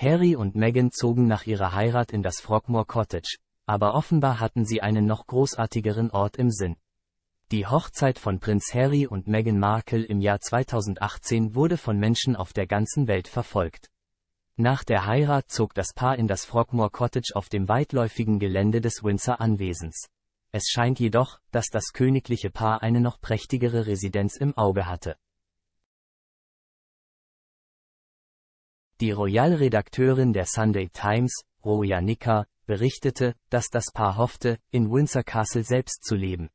Harry und Meghan zogen nach ihrer Heirat in das Frogmore Cottage, aber offenbar hatten sie einen noch großartigeren Ort im Sinn. Die Hochzeit von Prinz Harry und Meghan Markle im Jahr 2018 wurde von Menschen auf der ganzen Welt verfolgt. Nach der Heirat zog das Paar in das Frogmore Cottage auf dem weitläufigen Gelände des Windsor Anwesens. Es scheint jedoch, dass das königliche Paar eine noch prächtigere Residenz im Auge hatte. Die Royal-Redakteurin der Sunday Times, Roja Nicker, berichtete, dass das Paar hoffte, in Windsor Castle selbst zu leben.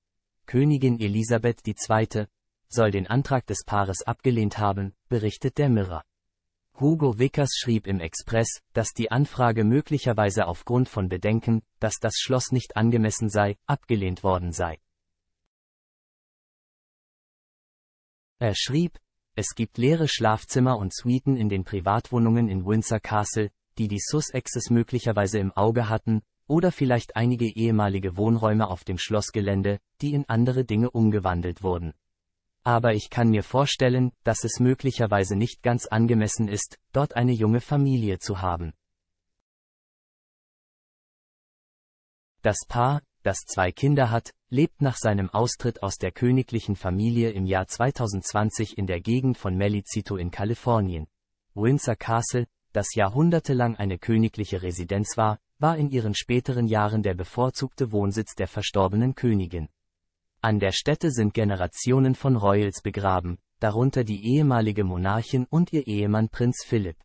Königin Elisabeth II. soll den Antrag des Paares abgelehnt haben, berichtet der Mirror. Hugo Vickers schrieb im Express, dass die Anfrage möglicherweise aufgrund von Bedenken, dass das Schloss nicht angemessen sei, abgelehnt worden sei. Er schrieb, es gibt leere Schlafzimmer und Suiten in den Privatwohnungen in Windsor Castle, die die Sussexes möglicherweise im Auge hatten, oder vielleicht einige ehemalige Wohnräume auf dem Schlossgelände, die in andere Dinge umgewandelt wurden. Aber ich kann mir vorstellen, dass es möglicherweise nicht ganz angemessen ist, dort eine junge Familie zu haben. Das Paar, das zwei Kinder hat, lebt nach seinem Austritt aus der königlichen Familie im Jahr 2020 in der Gegend von Melicito in Kalifornien. Windsor Castle, das jahrhundertelang eine königliche Residenz war, war in ihren späteren Jahren der bevorzugte Wohnsitz der verstorbenen Königin. An der Stätte sind Generationen von Royals begraben, darunter die ehemalige Monarchin und ihr Ehemann Prinz Philipp.